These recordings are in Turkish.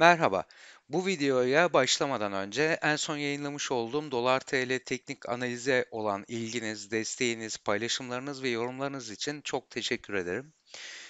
Merhaba. Bu videoya başlamadan önce en son yayınlamış olduğum Dolar TL teknik analize olan ilginiz, desteğiniz, paylaşımlarınız ve yorumlarınız için çok teşekkür ederim.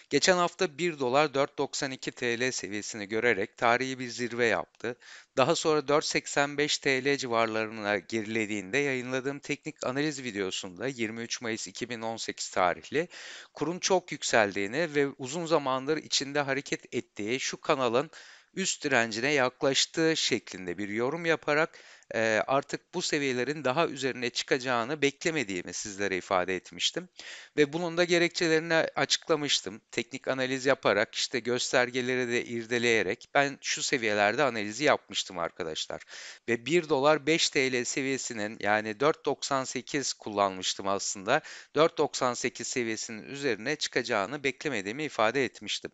Geçen hafta 1 dolar 4.92 TL seviyesini görerek tarihi bir zirve yaptı. Daha sonra 4.85 TL civarlarına gerilediğinde yayınladığım teknik analiz videosunda 23 Mayıs 2018 tarihli kurun çok yükseldiğini ve uzun zamandır içinde hareket ettiği şu kanalın üst direncine yaklaştığı şeklinde bir yorum yaparak e, artık bu seviyelerin daha üzerine çıkacağını beklemediğimi sizlere ifade etmiştim. Ve bunun da gerekçelerini açıklamıştım. Teknik analiz yaparak işte göstergeleri de irdeleyerek ben şu seviyelerde analizi yapmıştım arkadaşlar. Ve 1 dolar 5 TL seviyesinin yani 4.98 kullanmıştım aslında. 4.98 seviyesinin üzerine çıkacağını beklemediğimi ifade etmiştim.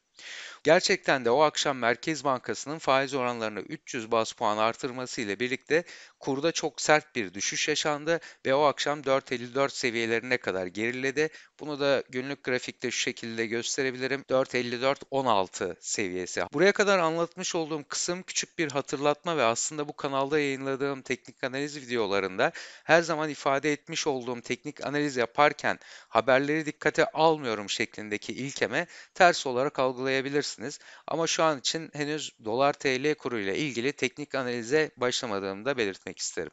Gerçekten de o akşam Merkez Bankası'nın faiz oranlarını 300 bas puan artırması ile birlikte kurda çok sert bir düşüş yaşandı ve o akşam 4.54 seviyelerine kadar geriledi. Bunu da günlük grafikte şu şekilde gösterebilirim. 4.54-16 seviyesi. Buraya kadar anlatmış olduğum kısım küçük bir hatırlatma ve aslında bu kanalda yayınladığım teknik analiz videolarında her zaman ifade etmiş olduğum teknik analiz yaparken haberleri dikkate almıyorum şeklindeki ilkeme ters olarak algılayabilirsiniz alabilirsiniz. Ama şu an için henüz dolar TL kuruyla ilgili teknik analize başlamadığımı da belirtmek isterim.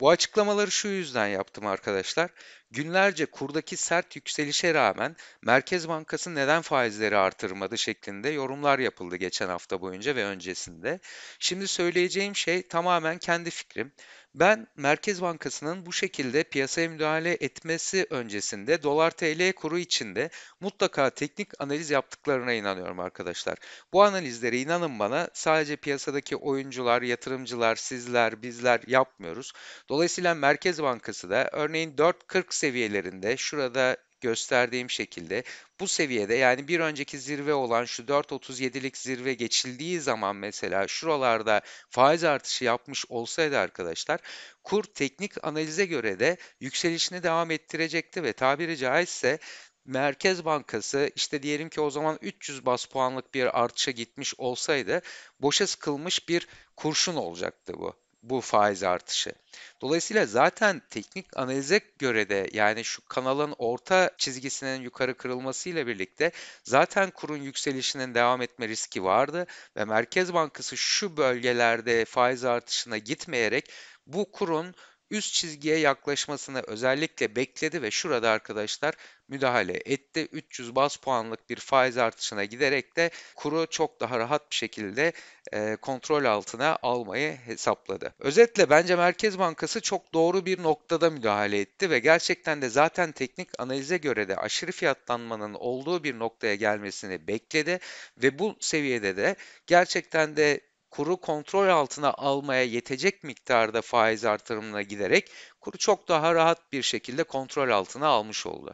Bu açıklamaları şu yüzden yaptım arkadaşlar. Günlerce kurdaki sert yükselişe rağmen Merkez Bankası neden faizleri artırmadı şeklinde yorumlar yapıldı geçen hafta boyunca ve öncesinde. Şimdi söyleyeceğim şey tamamen kendi fikrim. Ben Merkez Bankası'nın bu şekilde piyasaya müdahale etmesi öncesinde dolar TL kuru içinde mutlaka teknik analiz yaptıklarına inanıyorum arkadaşlar. Bu analizlere inanın bana sadece piyasadaki oyuncular, yatırımcılar, sizler, bizler yapmıyoruz. Dolayısıyla Merkez Bankası da örneğin 4.40 seviyelerinde şurada gösterdiğim şekilde bu seviyede yani bir önceki zirve olan şu 4.37'lik zirve geçildiği zaman mesela şuralarda faiz artışı yapmış olsaydı arkadaşlar kur teknik analize göre de yükselişini devam ettirecekti ve tabiri caizse Merkez Bankası işte diyelim ki o zaman 300 bas puanlık bir artışa gitmiş olsaydı boşa sıkılmış bir kurşun olacaktı bu bu faiz artışı. Dolayısıyla zaten teknik analize göre de yani şu kanalın orta çizgisinin yukarı kırılmasıyla birlikte zaten kurun yükselişinin devam etme riski vardı ve Merkez Bankası şu bölgelerde faiz artışına gitmeyerek bu kurun üst çizgiye yaklaşmasını özellikle bekledi ve şurada arkadaşlar müdahale etti. 300 baz puanlık bir faiz artışına giderek de kuru çok daha rahat bir şekilde e, kontrol altına almayı hesapladı. Özetle bence Merkez Bankası çok doğru bir noktada müdahale etti ve gerçekten de zaten teknik analize göre de aşırı fiyatlanmanın olduğu bir noktaya gelmesini bekledi ve bu seviyede de gerçekten de kuru kontrol altına almaya yetecek miktarda faiz artırımına giderek kuru çok daha rahat bir şekilde kontrol altına almış oldu.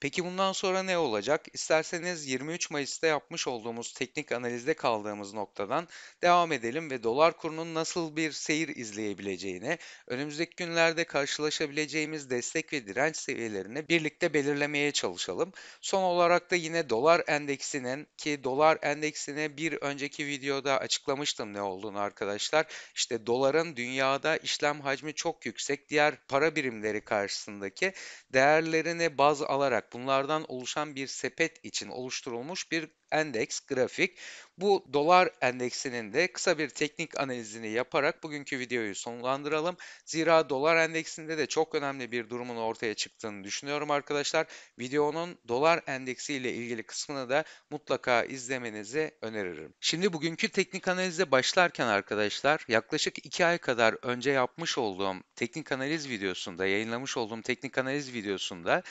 Peki bundan sonra ne olacak? İsterseniz 23 Mayıs'ta yapmış olduğumuz teknik analizde kaldığımız noktadan devam edelim ve dolar kurunun nasıl bir seyir izleyebileceğini, önümüzdeki günlerde karşılaşabileceğimiz destek ve direnç seviyelerini birlikte belirlemeye çalışalım. Son olarak da yine dolar endeksinin ki dolar endeksine bir önceki videoda açıklamıştım ne olduğunu arkadaşlar. İşte doların dünyada işlem hacmi çok yüksek diğer para birimleri karşısındaki değerlerini baz alarak bunlardan oluşan bir sepet için oluşturulmuş bir endeks grafik. Bu dolar endeksinin de kısa bir teknik analizini yaparak bugünkü videoyu sonlandıralım. Zira dolar endeksinde de çok önemli bir durumun ortaya çıktığını düşünüyorum arkadaşlar. Videonun dolar endeksi ile ilgili kısmını da mutlaka izlemenizi öneririm. Şimdi bugünkü teknik analize başlarken arkadaşlar yaklaşık 2 ay kadar önce yapmış olduğum teknik analiz videosunda yayınlamış olduğum teknik analiz videosunda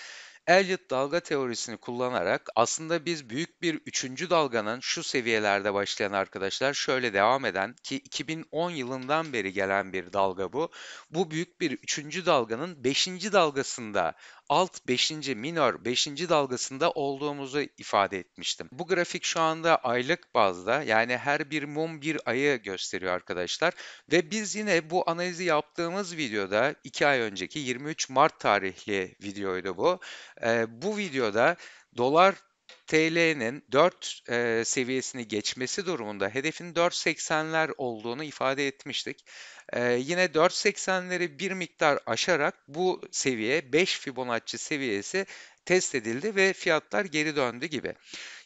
Elliot dalga teorisini kullanarak aslında biz büyük bir üçüncü dalganın şu seviyelerde başlayan arkadaşlar şöyle devam eden ki 2010 yılından beri gelen bir dalga bu. Bu büyük bir üçüncü dalganın beşinci dalgasında alt 5. minor 5. dalgasında olduğumuzu ifade etmiştim. Bu grafik şu anda aylık bazda yani her bir mum bir ayı gösteriyor arkadaşlar. Ve biz yine bu analizi yaptığımız videoda 2 ay önceki 23 Mart tarihli videoydu bu. Ee, bu videoda dolar TL'nin 4 e, seviyesini geçmesi durumunda hedefin 4.80'ler olduğunu ifade etmiştik. E, yine 4.80'leri bir miktar aşarak bu seviye 5 Fibonacci seviyesi test edildi ve fiyatlar geri döndü gibi.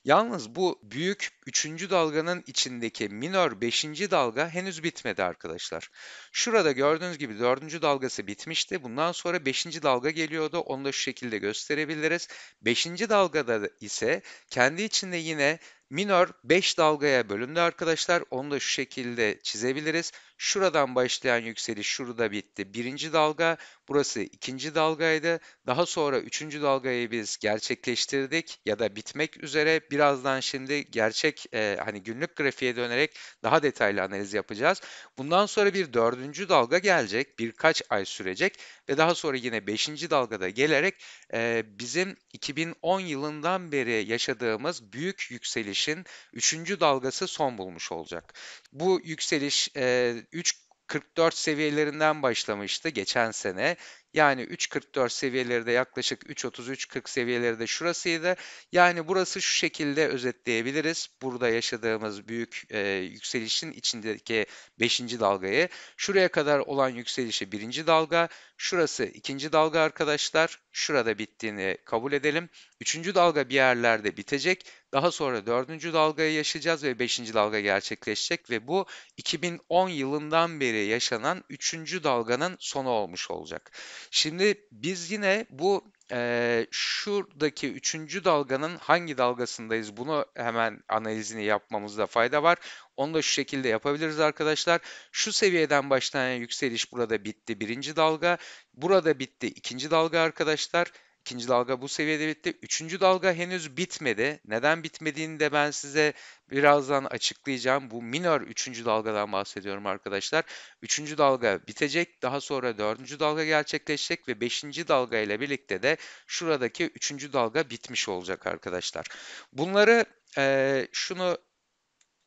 Yalnız bu büyük 3. dalganın içindeki minor 5. dalga henüz bitmedi arkadaşlar. Şurada gördüğünüz gibi 4. dalgası bitmişti. Bundan sonra 5. dalga geliyordu. Onu da şu şekilde gösterebiliriz. 5. dalgada ise kendi içinde yine minor 5 dalgaya bölündü arkadaşlar. Onu da şu şekilde çizebiliriz. Şuradan başlayan yükseliş şurada bitti. Birinci dalga Burası ikinci dalgaydı. Daha sonra üçüncü dalgayı biz gerçekleştirdik ya da bitmek üzere. Birazdan şimdi gerçek e, hani günlük grafiğe dönerek daha detaylı analiz yapacağız. Bundan sonra bir dördüncü dalga gelecek. Birkaç ay sürecek ve daha sonra yine beşinci dalgada gelerek e, bizim 2010 yılından beri yaşadığımız büyük yükselişin üçüncü dalgası son bulmuş olacak. Bu yükseliş e, üç 44 seviyelerinden başlamıştı geçen sene. Yani 3.44 seviyelerde yaklaşık 3.33-40 seviyelerde şurasıydı. Yani burası şu şekilde özetleyebiliriz. Burada yaşadığımız büyük e, yükselişin içindeki 5. dalgayı. Şuraya kadar olan yükselişi 1. dalga. Şurası 2. dalga arkadaşlar. Şurada bittiğini kabul edelim. 3. dalga bir yerlerde bitecek. Daha sonra 4. dalgayı yaşayacağız ve 5. dalga gerçekleşecek ve bu 2010 yılından beri yaşanan 3. dalganın sonu olmuş olacak. Şimdi biz yine bu e, şuradaki üçüncü dalganın hangi dalgasındayız bunu hemen analizini yapmamızda fayda var. Onu da şu şekilde yapabiliriz arkadaşlar. Şu seviyeden başlayan yükseliş burada bitti birinci dalga. Burada bitti ikinci dalga arkadaşlar. İkinci dalga bu seviyede bitti. Üçüncü dalga henüz bitmedi. Neden bitmediğini de ben size birazdan açıklayacağım. Bu minor üçüncü dalgadan bahsediyorum arkadaşlar. Üçüncü dalga bitecek. Daha sonra dördüncü dalga gerçekleşecek ve beşinci dalga ile birlikte de şuradaki üçüncü dalga bitmiş olacak arkadaşlar. Bunları e, şunu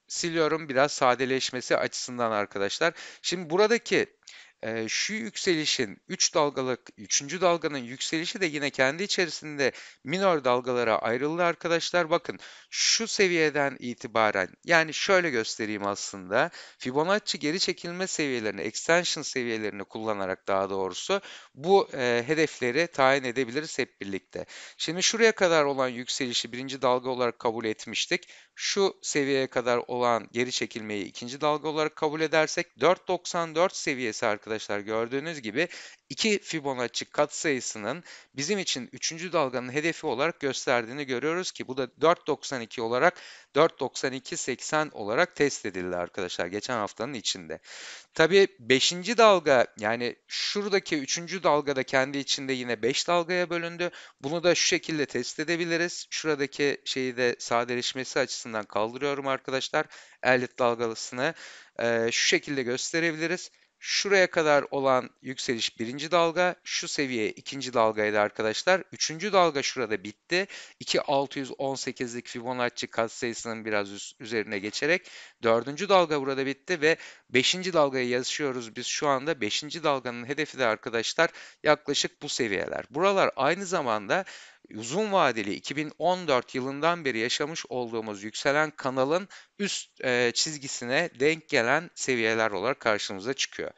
siliyorum biraz sadeleşmesi açısından arkadaşlar. Şimdi buradaki e, şu yükselişin 3 dalgalık 3. dalganın yükselişi de yine kendi içerisinde minor dalgalara ayrıldı arkadaşlar. Bakın şu seviyeden itibaren yani şöyle göstereyim aslında Fibonacci geri çekilme seviyelerini extension seviyelerini kullanarak daha doğrusu bu e, hedefleri tayin edebiliriz hep birlikte. Şimdi şuraya kadar olan yükselişi birinci dalga olarak kabul etmiştik şu seviyeye kadar olan geri çekilmeyi ikinci dalga olarak kabul edersek 4.94 seviyesi arkadaşlar gördüğünüz gibi 2 Fibonacci katsayısının bizim için 3. dalganın hedefi olarak gösterdiğini görüyoruz ki bu da 4.92 olarak 4.92.80 olarak test edildi arkadaşlar geçen haftanın içinde. Tabi 5. dalga yani şuradaki 3. dalgada kendi içinde yine 5 dalgaya bölündü. Bunu da şu şekilde test edebiliriz. Şuradaki şeyi de sadeleşmesi açısından dalgasından kaldırıyorum arkadaşlar. Elliot dalgasını e, şu şekilde gösterebiliriz. Şuraya kadar olan yükseliş birinci dalga, şu seviye ikinci dalgaydı arkadaşlar. Üçüncü dalga şurada bitti. 2618'lik Fibonacci katsayısının biraz üst, üzerine geçerek dördüncü dalga burada bitti ve beşinci dalgaya yazışıyoruz biz şu anda. Beşinci dalganın hedefi de arkadaşlar yaklaşık bu seviyeler. Buralar aynı zamanda uzun vadeli 2014 yılından beri yaşamış olduğumuz yükselen kanalın üst e, çizgisine denk gelen seviyeler olarak karşımıza çıkıyor.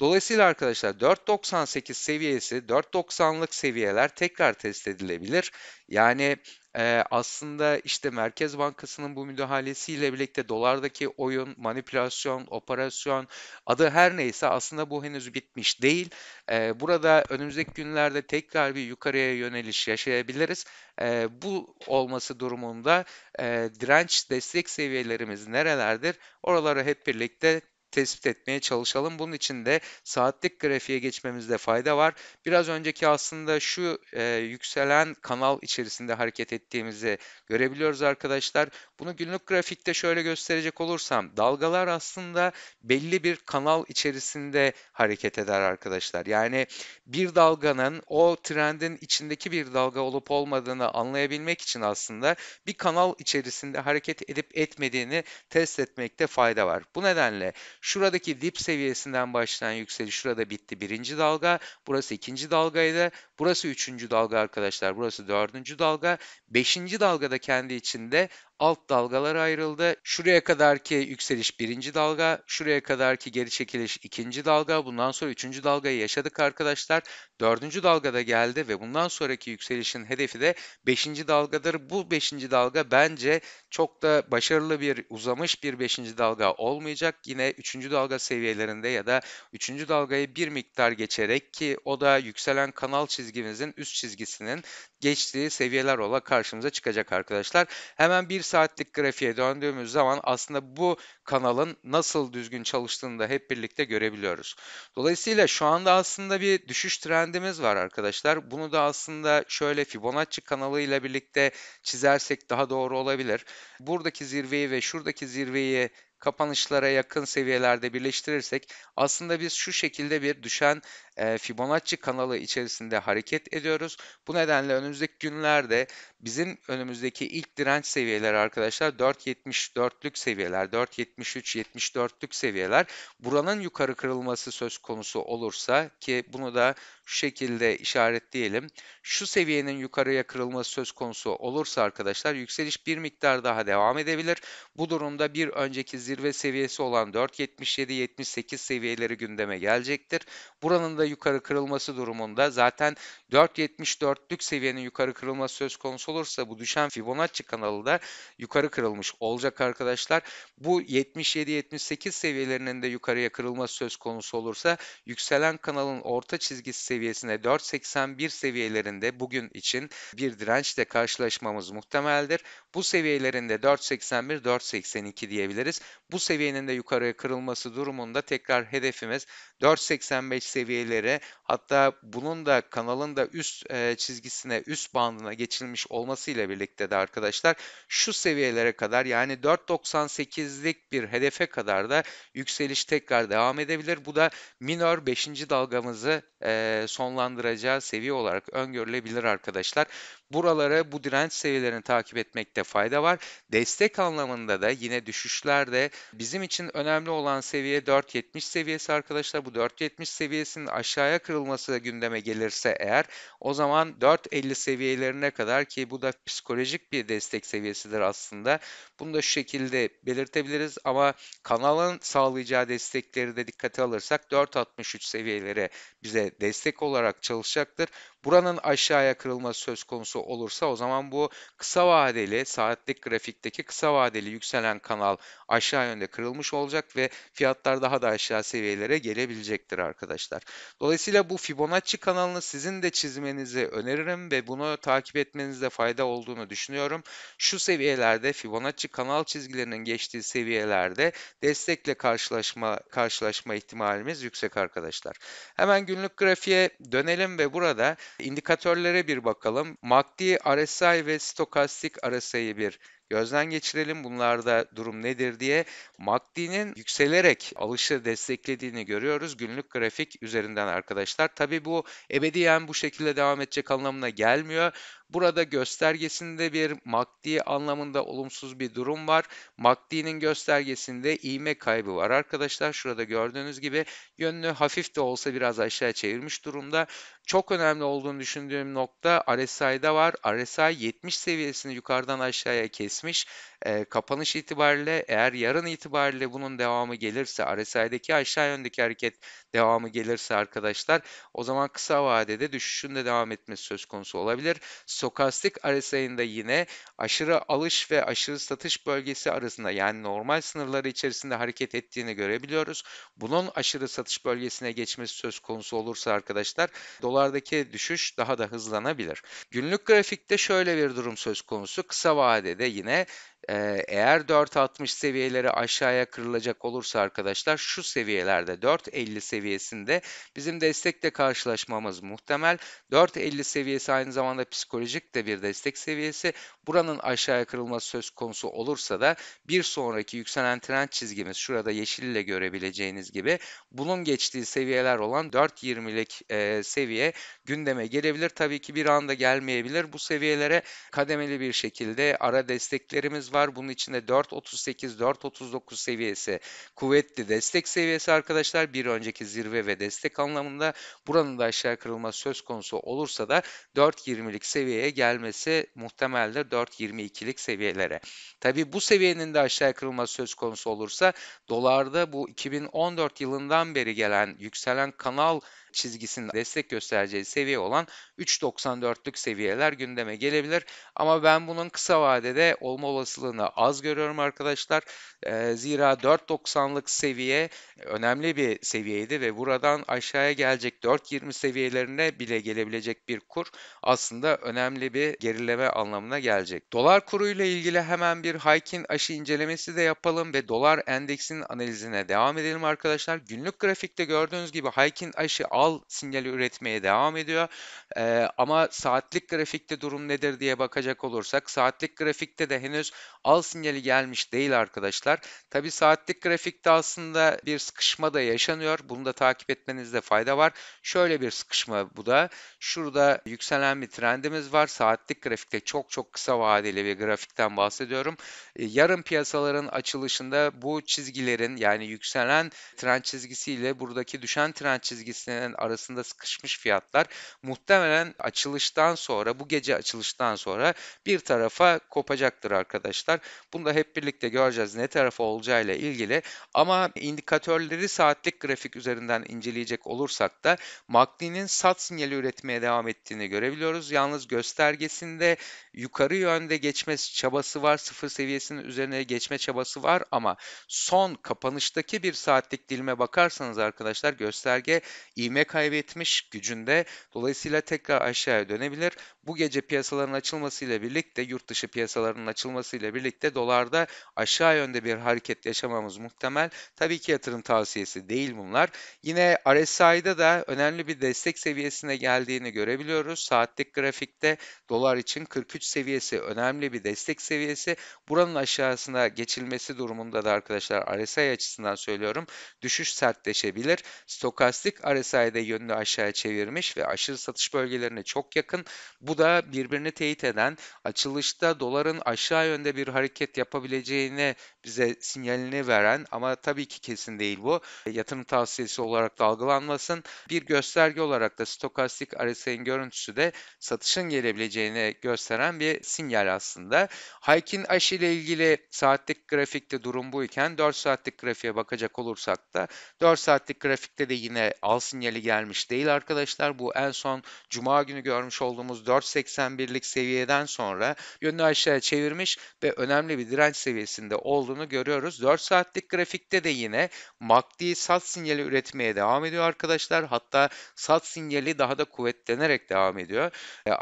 Dolayısıyla arkadaşlar 4.98 seviyesi, 4.90'lık seviyeler tekrar test edilebilir. Yani e, aslında işte Merkez Bankası'nın bu müdahalesiyle birlikte dolardaki oyun, manipülasyon, operasyon adı her neyse aslında bu henüz bitmiş değil. E, burada önümüzdeki günlerde tekrar bir yukarıya yöneliş yaşayabiliriz. E, bu olması durumunda e, direnç destek seviyelerimiz nerelerdir? Oraları hep birlikte tespit etmeye çalışalım. Bunun için de saatlik grafiğe geçmemizde fayda var. Biraz önceki aslında şu e, yükselen kanal içerisinde hareket ettiğimizi görebiliyoruz arkadaşlar. Bunu günlük grafikte şöyle gösterecek olursam dalgalar aslında belli bir kanal içerisinde hareket eder arkadaşlar. Yani bir dalganın o trendin içindeki bir dalga olup olmadığını anlayabilmek için aslında bir kanal içerisinde hareket edip etmediğini test etmekte fayda var. Bu nedenle Şuradaki dip seviyesinden başlayan yükseliş şurada bitti birinci dalga. Burası ikinci dalgaydı. Burası üçüncü dalga arkadaşlar. Burası dördüncü dalga. Beşinci dalgada kendi içinde alt dalgalara ayrıldı. Şuraya kadarki yükseliş birinci dalga, şuraya kadarki geri çekiliş ikinci dalga, bundan sonra üçüncü dalgayı yaşadık arkadaşlar. Dördüncü dalgada geldi ve bundan sonraki yükselişin hedefi de beşinci dalgadır. Bu beşinci dalga bence çok da başarılı bir uzamış bir beşinci dalga olmayacak. Yine üçüncü dalga seviyelerinde ya da üçüncü dalgayı bir miktar geçerek ki o da yükselen kanal çizgimizin üst çizgisinin geçtiği seviyeler olarak karşımıza çıkacak arkadaşlar. Hemen bir saatlik grafiğe döndüğümüz zaman aslında bu kanalın nasıl düzgün çalıştığını da hep birlikte görebiliyoruz. Dolayısıyla şu anda aslında bir düşüş trendimiz var arkadaşlar. Bunu da aslında şöyle Fibonacci kanalıyla birlikte çizersek daha doğru olabilir. Buradaki zirveyi ve şuradaki zirveyi kapanışlara yakın seviyelerde birleştirirsek aslında biz şu şekilde bir düşen ee, Fibonacci kanalı içerisinde hareket ediyoruz. Bu nedenle önümüzdeki günlerde bizim önümüzdeki ilk direnç seviyeleri arkadaşlar 4.74'lük seviyeler, 4.73-74'lük seviyeler. Buranın yukarı kırılması söz konusu olursa ki bunu da şu şekilde işaretleyelim. Şu seviyenin yukarıya kırılması söz konusu olursa arkadaşlar yükseliş bir miktar daha devam edebilir. Bu durumda bir önceki zirve seviyesi olan 4.77-78 seviyeleri gündeme gelecektir. Buranın da yukarı kırılması durumunda zaten 4.74'lük seviyenin yukarı kırılması söz konusu olursa bu düşen Fibonacci kanalı da yukarı kırılmış olacak arkadaşlar. Bu 77-78 seviyelerinin de yukarıya kırılması söz konusu olursa yükselen kanalın orta çizgisi seviyesine 4.81 seviyelerinde bugün için bir dirençle karşılaşmamız muhtemeldir. Bu seviyelerinde 4.81-4.82 diyebiliriz. Bu seviyenin de yukarıya kırılması durumunda tekrar hedefimiz 4.85 seviyeleri değerleri hatta bunun da kanalın da üst e, çizgisine, üst bandına geçilmiş olmasıyla birlikte de arkadaşlar şu seviyelere kadar yani 4.98'lik bir hedefe kadar da yükseliş tekrar devam edebilir. Bu da minor 5. dalgamızı e, sonlandıracağı seviye olarak öngörülebilir arkadaşlar. Buralara bu direnç seviyelerini takip etmekte fayda var. Destek anlamında da yine düşüşlerde bizim için önemli olan seviye 4.70 seviyesi arkadaşlar. Bu 4.70 seviyesinin aşağıya kırılması gündeme gelirse eğer o zaman 4.50 seviyelerine kadar ki bu da psikolojik bir destek seviyesidir aslında. Bunu da şu şekilde belirtebiliriz ama kanalın sağlayacağı destekleri de dikkate alırsak 4.63 seviyeleri bize destek olarak çalışacaktır. Buranın aşağıya kırılması söz konusu olursa o zaman bu kısa vadeli saatlik grafikteki kısa vadeli yükselen kanal aşağı yönde kırılmış olacak ve fiyatlar daha da aşağı seviyelere gelebilecektir arkadaşlar. Dolayısıyla bu Fibonacci kanalını sizin de çizmenizi öneririm ve bunu takip etmenizde fayda olduğunu düşünüyorum. Şu seviyelerde Fibonacci kanal çizgilerinin geçtiği seviyelerde destekle karşılaşma karşılaşma ihtimalimiz yüksek arkadaşlar. Hemen günlük grafiğe dönelim ve burada İndikatörlere bir bakalım. MACD, RSI ve stokastik RSI'yi bir gözden geçirelim. Bunlarda durum nedir diye MACD'nin yükselerek alışı desteklediğini görüyoruz günlük grafik üzerinden arkadaşlar. Tabii bu ebediyen bu şekilde devam edecek anlamına gelmiyor. Burada göstergesinde bir MACD anlamında olumsuz bir durum var. MACD'nin göstergesinde iğme kaybı var arkadaşlar. Şurada gördüğünüz gibi yönünü hafif de olsa biraz aşağı çevirmiş durumda. Çok önemli olduğunu düşündüğüm nokta RSI'da var. RSI 70 seviyesini yukarıdan aşağıya kesmiş. E, kapanış itibariyle eğer yarın itibariyle bunun devamı gelirse RSI'deki aşağı yöndeki hareket devamı gelirse arkadaşlar o zaman kısa vadede düşüşün de devam etmesi söz konusu olabilir. Stokastik RSI'nin yine aşırı alış ve aşırı satış bölgesi arasında yani normal sınırları içerisinde hareket ettiğini görebiliyoruz. Bunun aşırı satış bölgesine geçmesi söz konusu olursa arkadaşlar dolardaki düşüş daha da hızlanabilir. Günlük grafikte şöyle bir durum söz konusu. Kısa vadede yine ee, eğer 4.60 seviyeleri aşağıya kırılacak olursa arkadaşlar şu seviyelerde 4.50 seviyesinde bizim destekle karşılaşmamız muhtemel. 4.50 seviyesi aynı zamanda psikolojik de bir destek seviyesi. Buranın aşağıya kırılması söz konusu olursa da bir sonraki yükselen trend çizgimiz şurada yeşil ile görebileceğiniz gibi bunun geçtiği seviyeler olan 4.20'lik e, seviye gündeme gelebilir. Tabii ki bir anda gelmeyebilir. Bu seviyelere kademeli bir şekilde ara desteklerimiz var var. Bunun içinde 4.38, 4.39 seviyesi kuvvetli destek seviyesi arkadaşlar. Bir önceki zirve ve destek anlamında buranın da aşağı kırılması söz konusu olursa da 4.20'lik seviyeye gelmesi muhtemelde 4.22'lik seviyelere. Tabi bu seviyenin de aşağı kırılması söz konusu olursa dolarda bu 2014 yılından beri gelen yükselen kanal çizgisinin destek göstereceği seviye olan 3.94'lük seviyeler gündeme gelebilir. Ama ben bunun kısa vadede olma olasılığı olasılığını az görüyorum arkadaşlar. E, zira 4.90'lık seviye önemli bir seviyeydi ve buradan aşağıya gelecek 4.20 seviyelerine bile gelebilecek bir kur aslında önemli bir gerileme anlamına gelecek. Dolar kuruyla ilgili hemen bir Haykin aşı incelemesi de yapalım ve dolar endeksinin analizine devam edelim arkadaşlar. Günlük grafikte gördüğünüz gibi Haykin aşı al sinyali üretmeye devam ediyor. Ee, ama saatlik grafikte durum nedir diye bakacak olursak saatlik grafikte de henüz al sinyali gelmiş değil arkadaşlar. Tabi saatlik grafikte aslında bir sıkışma da yaşanıyor. Bunu da takip etmenizde fayda var. Şöyle bir sıkışma bu da. Şurada yükselen bir trendimiz var. Saatlik grafikte çok çok kısa vadeli bir grafikten bahsediyorum. E, yarın piyasaların açılışında bu çizgilerin yani yükselen trend çizgisiyle buradaki düşen trend çizgisinin arasında sıkışmış fiyatlar muhtemelen açılıştan sonra bu gece açılıştan sonra bir tarafa kopacaktır arkadaşlar arkadaşlar. Bunu da hep birlikte göreceğiz ne tarafa olacağıyla ilgili. Ama indikatörleri saatlik grafik üzerinden inceleyecek olursak da MACD'nin sat sinyali üretmeye devam ettiğini görebiliyoruz. Yalnız göstergesinde yukarı yönde geçme çabası var, sıfır seviyesinin üzerine geçme çabası var ama son kapanıştaki bir saatlik dilime bakarsanız arkadaşlar gösterge ivme kaybetmiş gücünde. Dolayısıyla tekrar aşağıya dönebilir. Bu gece piyasaların açılmasıyla birlikte, yurt dışı piyasalarının açılmasıyla birlikte dolarda aşağı yönde bir hareket yaşamamız muhtemel. Tabii ki yatırım tavsiyesi değil bunlar. Yine RSI'da da önemli bir destek seviyesine geldiğini görebiliyoruz. Saatlik grafikte dolar için 43 seviyesi önemli bir destek seviyesi. Buranın aşağısına geçilmesi durumunda da arkadaşlar RSI açısından söylüyorum düşüş sertleşebilir. Stokastik RSI'de yönünü aşağıya çevirmiş ve aşırı satış bölgelerine çok yakın. Bu da birbirini teyit eden açılışta doların aşağı yönde bir hareket yapabileceğini bize sinyalini veren ama tabii ki kesin değil bu. Yatırım tavsiyesi olarak da algılanmasın. Bir gösterge olarak da stokastik RSI'nin görüntüsü de satışın gelebileceğini gösteren bir sinyal aslında. Haykin aşı ile ilgili saatlik grafikte durum buyken 4 saatlik grafiğe bakacak olursak da 4 saatlik grafikte de yine al sinyali gelmiş değil arkadaşlar. Bu en son cuma günü görmüş olduğumuz 4.81'lik seviyeden sonra yönünü aşağıya çevirmiş ve önemli bir direnç seviyesinde olduğunu görüyoruz. 4 saatlik grafikte de yine MACD sat sinyali üretmeye devam ediyor arkadaşlar. Hatta sat sinyali daha da kuvvetlenerek devam ediyor.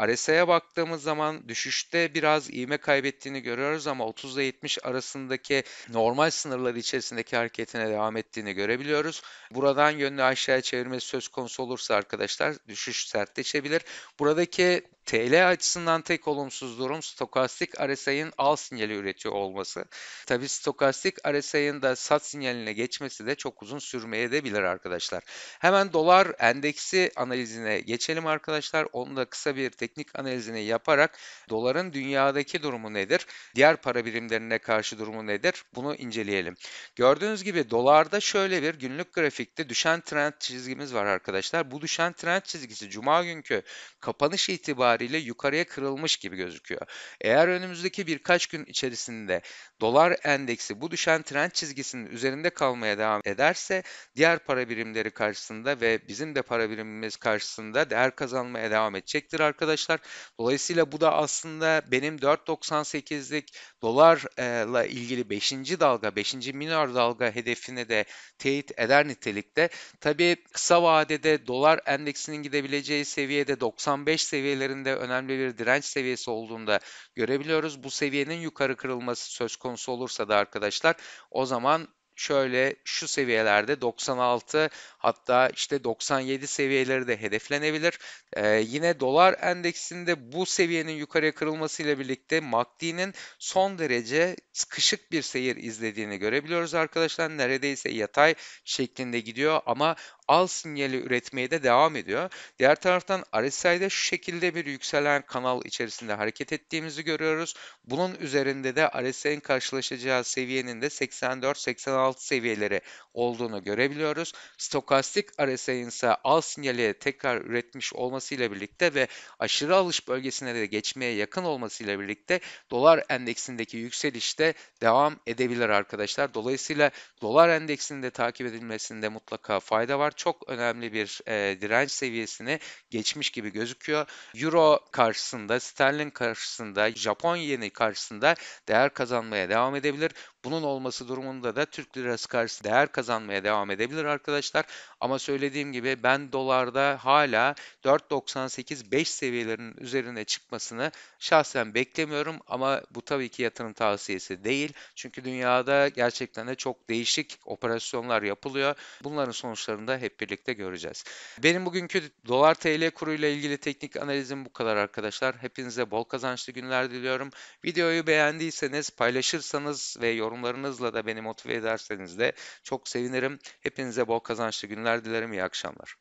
RSI'ye baktığımız zaman Düşüşte biraz ivme kaybettiğini görüyoruz ama 30 ile 70 arasındaki normal sınırları içerisindeki hareketine devam ettiğini görebiliyoruz. Buradan yönünü aşağıya çevirmesi söz konusu olursa arkadaşlar düşüş sertleşebilir. Buradaki TL açısından tek olumsuz durum stokastik RSI'nin al sinyali üretiyor olması. Tabi stokastik RSI'nin de sat sinyaline geçmesi de çok uzun sürmeye de bilir arkadaşlar. Hemen dolar endeksi analizine geçelim arkadaşlar. Onu da kısa bir teknik analizini yaparak doların dünyadaki durumu nedir? Diğer para birimlerine karşı durumu nedir? Bunu inceleyelim. Gördüğünüz gibi dolarda şöyle bir günlük grafikte düşen trend çizgimiz var arkadaşlar. Bu düşen trend çizgisi cuma günkü kapanış itibariyle itibariyle yukarıya kırılmış gibi gözüküyor. Eğer önümüzdeki birkaç gün içerisinde dolar endeksi bu düşen trend çizgisinin üzerinde kalmaya devam ederse diğer para birimleri karşısında ve bizim de para birimimiz karşısında değer kazanmaya devam edecektir arkadaşlar. Dolayısıyla bu da aslında benim 4.98'lik dolarla e, ilgili 5. dalga, 5. minor dalga hedefini de teyit eder nitelikte. Tabii kısa vadede dolar endeksinin gidebileceği seviyede 95 seviyelerinde üzerinde önemli bir direnç seviyesi olduğunda görebiliyoruz. Bu seviyenin yukarı kırılması söz konusu olursa da arkadaşlar o zaman şöyle şu seviyelerde 96 hatta işte 97 seviyeleri de hedeflenebilir. Ee, yine dolar endeksinde bu seviyenin yukarıya kırılmasıyla birlikte MACD'nin son derece sıkışık bir seyir izlediğini görebiliyoruz arkadaşlar. Neredeyse yatay şeklinde gidiyor ama al sinyali üretmeye de devam ediyor. Diğer taraftan RSI'de şu şekilde bir yükselen kanal içerisinde hareket ettiğimizi görüyoruz. Bunun üzerinde de RSI'nin karşılaşacağı seviyenin de 84-86 seviyeleri olduğunu görebiliyoruz. Stokastik RSI'nin ise al sinyali tekrar üretmiş olmasıyla birlikte ve aşırı alış bölgesine de geçmeye yakın olmasıyla birlikte dolar endeksindeki yükselişte devam edebilir arkadaşlar. Dolayısıyla dolar endeksinde takip edilmesinde mutlaka fayda var çok önemli bir e, direnç seviyesini geçmiş gibi gözüküyor. Euro karşısında, sterlin karşısında, Japon yeni karşısında değer kazanmaya devam edebilir. Bunun olması durumunda da Türk lirası karşısında değer kazanmaya devam edebilir arkadaşlar. Ama söylediğim gibi ben dolarda hala 4.98-5 seviyelerinin üzerine çıkmasını şahsen beklemiyorum. Ama bu tabii ki yatırım tavsiyesi değil. Çünkü dünyada gerçekten de çok değişik operasyonlar yapılıyor. Bunların sonuçlarında hep birlikte göreceğiz. Benim bugünkü dolar TL kuruyla ilgili teknik analizim bu kadar arkadaşlar. Hepinize bol kazançlı günler diliyorum. Videoyu beğendiyseniz paylaşırsanız ve yorumlarınızla da beni motive ederseniz de çok sevinirim. Hepinize bol kazançlı günler dilerim. İyi akşamlar.